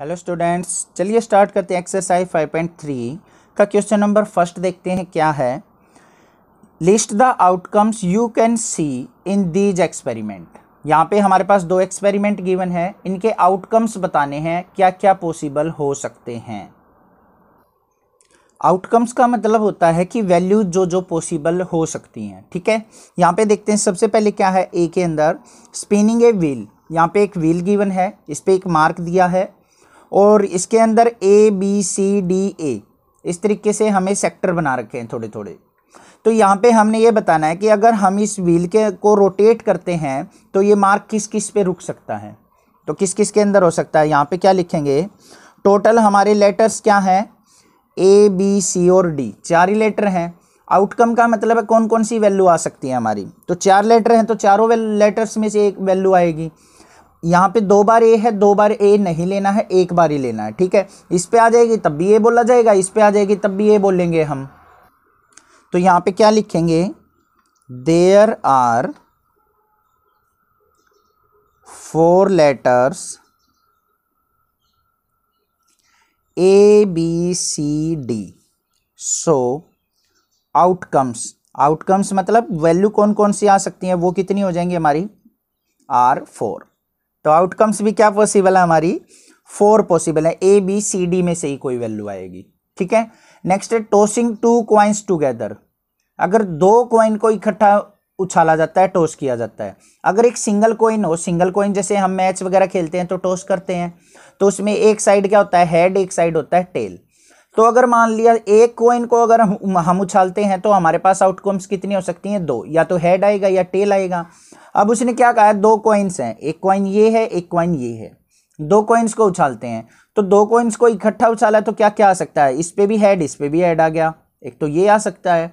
hello students चलिए start करते हैं एक्सरसाइज 5.3 का क्वेश्चन नंबर फर्स्ट देखते हैं क्या है list the outcomes you can see in these experiment यहाँ पे हमारे पास दो एक्सपेरिमेंट गिवन है इनके आउटकम्स बताने हैं क्या क्या पॉसिबल हो सकते हैं आउटकम्स का मतलब होता है कि वैल्यू जो जो पॉसिबल हो सकती हैं ठीक है यहाँ पे देखते हैं सबसे पहले क्या है ए के अंदर स्पिनिंग ए व्हील यहाँ पे एक व्हील गिवन है इस पर एक मार्क दिया है और इसके अंदर ए बी सी डी ए इस तरीके से हमें सेक्टर बना रखे हैं थोड़े थोड़े तो यहाँ पे हमने ये बताना है कि अगर हम इस व्हील के को रोटेट करते हैं तो ये मार्क किस किस पे रुक सकता है तो किस किस के अंदर हो सकता है यहाँ पे क्या लिखेंगे टोटल हमारे लेटर्स क्या हैं ए बी सी और डी चार ही लेटर हैं आउटकम का मतलब है कौन कौन सी वैल्यू आ सकती है हमारी तो चार लेटर हैं तो चारों लेटर्स में से एक वैल्यू आएगी यहाँ पे दो बार ए है दो बार ए नहीं लेना है एक बार ही लेना है ठीक है इस पे आ जाएगी तब भी ए बोला जाएगा इस पर आ जाएगी तब भी ए बोलेंगे हम तो यहाँ पे क्या लिखेंगे there are four letters A B C D so outcomes outcomes मतलब वैल्यू कौन कौन सी आ सकती हैं वो कितनी हो जाएंगी हमारी आर फोर तो आउटकम्स भी क्या पॉसिबल है हमारी फोर पॉसिबल है ए बी सी डी में से ही कोई वैल्यू आएगी ठीक है नेक्स्ट है टोसिंग टू क्वाइंस टूगेदर अगर दो क्वाइन को इकट्ठा उछाला जाता है टॉस किया जाता है अगर एक सिंगल कॉइन हो सिंगल कॉइन जैसे हम मैच वगैरह खेलते हैं तो टॉस करते हैं तो उसमें एक साइड क्या होता है हेड एक साइड होता है टेल तो अगर मान लिया एक कॉइन को अगर हम हम उछालते हैं तो हमारे पास आउटकम्स कितनी हो सकती हैं दो या तो हेड आएगा या टेल आएगा अब उसने क्या कहा दो कॉइन्स हैं एक कॉइन ये है एक कॉइन ये है दो कॉइन्स को उछालते हैं तो दो कॉइन्स को इकट्ठा उछाला तो क्या क्या आ सकता है इस पर भी हैड इस पर भी हैड आ गया एक तो ये आ सकता है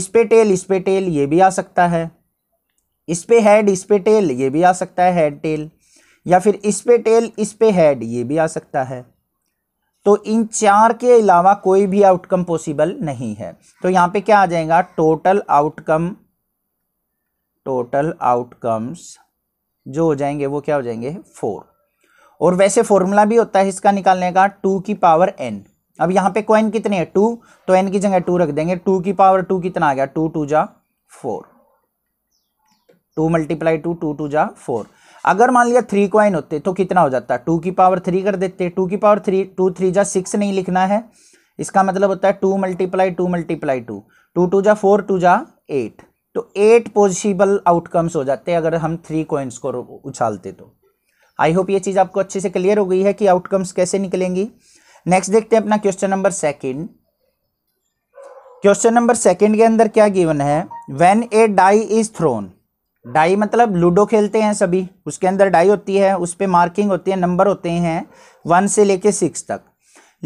इस पे टेल इस पे टेल ये भी आ सकता है इस पे हेड इस पे टेल ये भी आ सकता है हेड टेल या फिर इस पे टेल इस पे हेड ये भी आ सकता है तो इन चार के अलावा कोई भी आउटकम पॉसिबल नहीं है तो यहां पे क्या आ जाएगा टोटल आउटकम टोटल आउटकम्स जो हो जाएंगे वो क्या हो जाएंगे फोर और वैसे फॉर्मूला भी होता है इसका निकालने का टू की पावर एन अब यहां पे कोइन कितने हैं टू तो एन की जगह टू रख देंगे टू की पावर टू कितना आ गया टू टू जा four two multiply two two two जा फोर अगर मान लिया थ्री क्वाइन होते तो कितना हो जाता टू की पावर थ्री कर देते टू की पावर थ्री टू थ्री जा सिक्स नहीं लिखना है इसका मतलब होता है two multiply two multiply two two two जा फोर टू जा एट तो एट पॉसिबल आउटकम्स हो जाते हैं अगर हम थ्री कोइंस को उछालते तो आई होप ये चीज़ आपको अच्छे से क्लियर हो गई है कि आउटकम्स कैसे निकलेंगी नेक्स्ट देखते हैं अपना question number second question number second के अंदर क्या गिवन है when a die is thrown die मतलब लूडो खेलते हैं सभी उसके अंदर डाई होती है उस पर मार्किंग होती है नंबर होते हैं वन से लेके सिक्स तक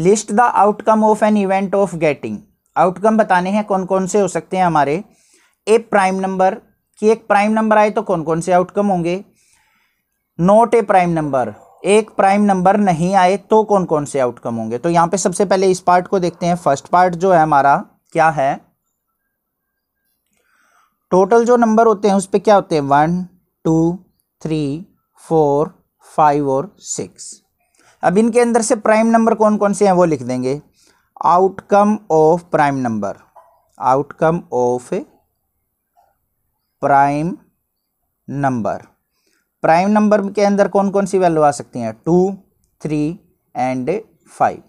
list the outcome of an event of getting outcome बताने हैं कौन कौन से हो सकते हैं हमारे ए प्राइम नंबर कि एक प्राइम नंबर आए तो कौन कौन से आउटकम होंगे नोट ए प्राइम नंबर एक प्राइम नंबर नहीं आए तो कौन कौन से आउटकम होंगे तो यहाँ पे सबसे पहले इस पार्ट को देखते हैं फर्स्ट पार्ट जो है हमारा क्या है टोटल जो नंबर होते हैं उस पर क्या होते हैं one two three four five और सिक्स अब इनके अंदर से प्राइम नंबर कौन कौन से हैं वो लिख देंगे outcome of prime number outcome of prime number prime number के अंदर कौन कौन सी वैल्यू आ सकती हैं two three and five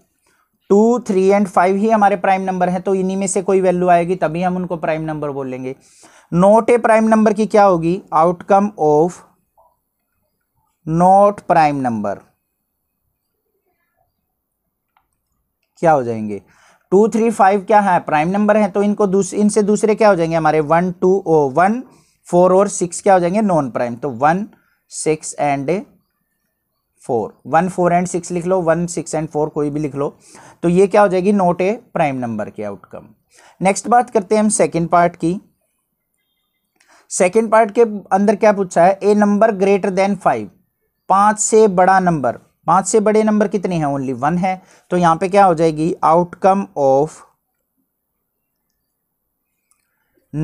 two three and five ही हमारे प्राइम नंबर हैं तो इन्हीं में से कोई वैल्यू आएगी तभी हम उनको प्राइम नंबर बोलेंगे नोट ए प्राइम नंबर की क्या होगी outcome of not prime number क्या हो जाएंगे टू थ्री फाइव क्या है प्राइम नंबर है तो इनको दूस, इनसे दूसरे क्या हो जाएंगे हमारे one two oh one four और सिक्स क्या हो जाएंगे नॉन प्राइम तो one six and four one four and six लिख लो वन सिक्स एंड फोर कोई भी लिख लो तो ये क्या हो जाएगी नोट ए प्राइम नंबर की आउटकम नेक्स्ट बात करते हैं हम सेकेंड पार्ट की सेकेंड पार्ट के अंदर क्या पूछा है a number greater than five पाँच से बड़ा नंबर पाँच से बड़े नंबर कितने हैं ओनली वन है तो यहाँ पे क्या हो जाएगी outcome of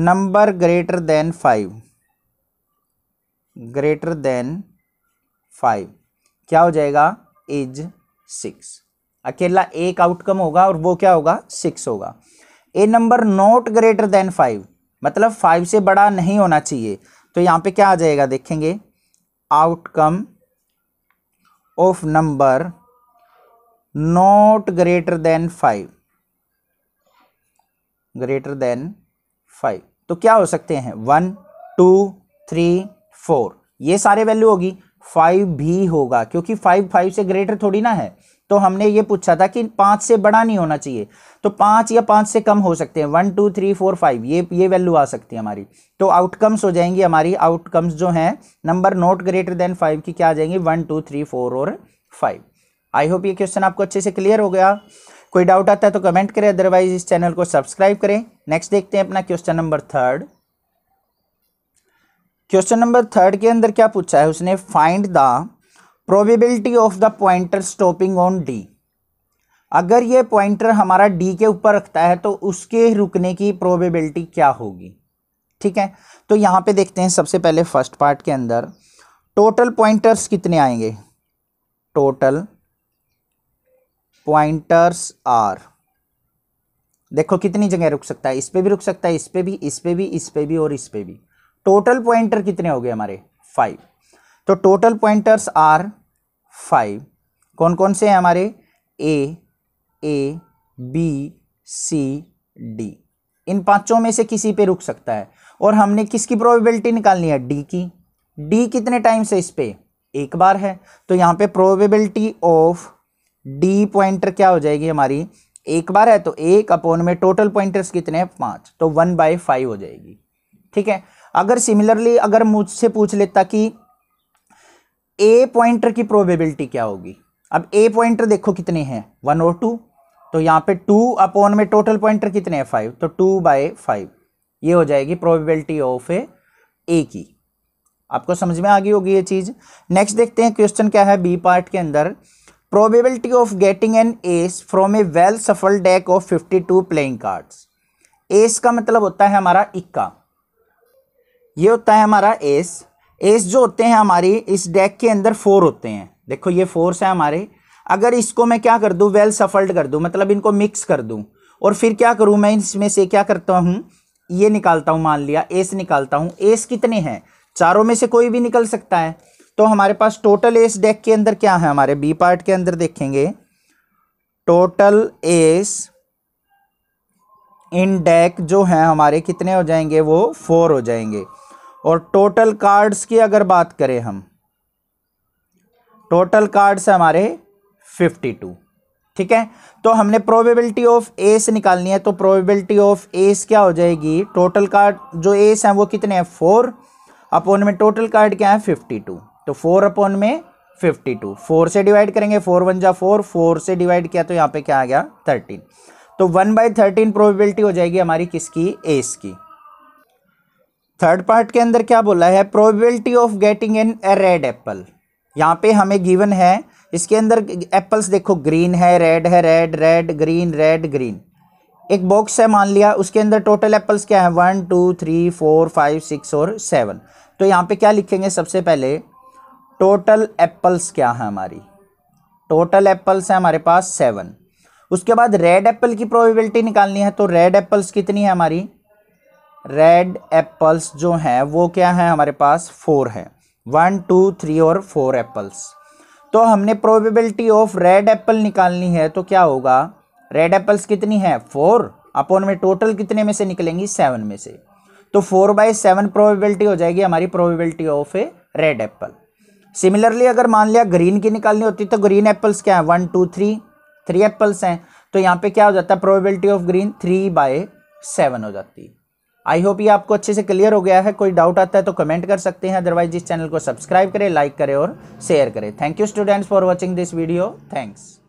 number greater than five greater than five क्या हो जाएगा इज सिक्स अकेला एक आउटकम होगा और वो क्या होगा सिक्स होगा a number not greater than five मतलब फाइव से बड़ा नहीं होना चाहिए तो यहाँ पे क्या आ जाएगा देखेंगे outcome of number not greater than five greater than five तो क्या हो सकते हैं वन टू थ्री फोर ये सारे वैल्यू होगी फाइव भी होगा क्योंकि फाइव फाइव से ग्रेटर थोड़ी ना है तो हमने ये पूछा था कि पांच से बड़ा नहीं होना चाहिए तो पांच या पांच से कम हो सकते हैं one two three four five ये ये वैल्यू आ सकती है हमारी तो आउटकम्स हो जाएंगी हमारी आउटकम्स जो हैं number not greater than five की क्या आ जाएंगी वन टू थ्री फोर और फाइव आई होप ये क्वेश्चन आपको अच्छे से क्लियर हो गया कोई डाउट आता है तो कमेंट करें अदरवाइज इस चैनल को सब्सक्राइब करें नेक्स्ट देखते हैं अपना question number third question number third के अंदर क्या पूछा है उसने find the probability of the pointer stopping on D अगर ये पॉइंटर हमारा डी के ऊपर रखता है तो उसके रुकने की प्रोबेबिलिटी क्या होगी ठीक है तो यहाँ पे देखते हैं सबसे पहले फर्स्ट पार्ट के अंदर टोटल पॉइंटर्स कितने आएंगे टोटल पॉइंटर्स आर देखो कितनी जगह रुक सकता है इस पर भी रुक सकता है इस पर भी इस पर भी इस पर भी और इस पर भी टोटल पॉइंटर कितने हो गए हमारे फाइव तो टोटल पॉइंटर्स आर फाइव कौन कौन से हैं हमारे ए ए बी सी डी इन पांचों में से किसी पे रुक सकता है और हमने किसकी प्रोबेबिलिटी निकालनी है डी की डी कितने टाइम से इस पर एक बार है तो यहाँ पे प्रोबेबिलिटी ऑफ डी पॉइंटर क्या हो जाएगी हमारी एक बार है तो एक अपोन में टोटल पॉइंटर्स कितने हैं पाँच तो वन बाई फाइव हो जाएगी ठीक है अगर सिमिलरली अगर मुझसे पूछ लेता कि ए पॉइंटर की प्रोबेबिलिटी क्या होगी अब ए पॉइंटर देखो कितने हैं वन और टू तो यहाँ पे टू अपॉन में टोटल पॉइंटर कितने हैं फाइव तो टू बाय फाइव ये हो जाएगी प्रोबेबिलिटी ऑफ ए ए की आपको समझ में आ गई होगी ये चीज़ नेक्स्ट देखते हैं क्वेश्चन क्या है बी पार्ट के अंदर probability of getting an ace from a well shuffled deck of fifty two playing cards ace का मतलब होता है हमारा इक्का ये होता है हमारा एस एस जो होते हैं हमारी इस डेक के अंदर फोर होते हैं देखो ये फोर्स है हमारे अगर इसको मैं क्या कर दूं वेल सफल्ड कर दूं मतलब इनको मिक्स कर दूं और फिर क्या करूं मैं इसमें से क्या करता हूं ये निकालता हूं मान लिया एस निकालता हूं एस कितने हैं चारों में से कोई भी निकल सकता है तो हमारे पास टोटल एस डेक के अंदर क्या है हमारे बी पार्ट के अंदर देखेंगे टोटल एस इन डेक जो है हमारे कितने हो जाएंगे वो फोर हो जाएंगे और टोटल कार्ड्स की अगर बात करें हम टोटल कार्ड्स हमारे 52 ठीक है तो हमने प्रोबेबिलिटी ऑफ एस निकालनी है तो प्रोबेबिलिटी ऑफ एस क्या हो जाएगी टोटल कार्ड जो एस हैं वो कितने हैं फोर अपॉन में टोटल कार्ड क्या है फिफ्टी टू तो फोर अपॉन में फिफ्टी टू फोर से डिवाइड करेंगे फोर वन जा फोर फोर से डिवाइड किया तो यहाँ पे क्या आ गया थर्टीन तो वन बाई थर्टीन प्रोबेबिलिटी हो जाएगी हमारी किसकी एस की थर्ड पार्ट के अंदर क्या बोला है probability of getting an red apple यहाँ पे हमें गिवन है इसके अंदर एप्पल्स देखो ग्रीन है रेड है red red green red green एक बॉक्स है मान लिया उसके अंदर टोटल एप्पल्स क्या है one two three four five six और सेवन तो यहाँ पे क्या लिखेंगे सबसे पहले टोटल एप्पल्स क्या है हमारी टोटल एप्पल्स है हमारे पास सेवन उसके बाद रेड एप्पल की प्रोबेबिलिटी निकालनी है तो रेड एप्पल्स कितनी है हमारी रेड एप्पल्स जो हैं वो क्या है हमारे पास फोर है वन टू थ्री और फोर एप्पल्स तो हमने प्रोबेबिलिटी ऑफ रेड एप्पल निकालनी है तो क्या होगा रेड एप्पल्स कितनी है फोर अपॉन में टोटल कितने में से निकलेंगी सेवन में से तो फोर बाई सेवन प्रोबेबिलिटी हो जाएगी हमारी probability of a red apple similarly अगर मान लिया ग्रीन की निकालनी होती तो ग्रीन एप्पल्स क्या है one two three three apples हैं तो यहाँ पे क्या हो जाता है probability of green three by seven हो जाती है आई होप ये आपको अच्छे से क्लियर हो गया है कोई डाउट आता है तो कमेंट कर सकते हैं अदरवाइज इस चैनल को सब्सक्राइब करें लाइक करें और शेयर करें thank you students for watching this video thanks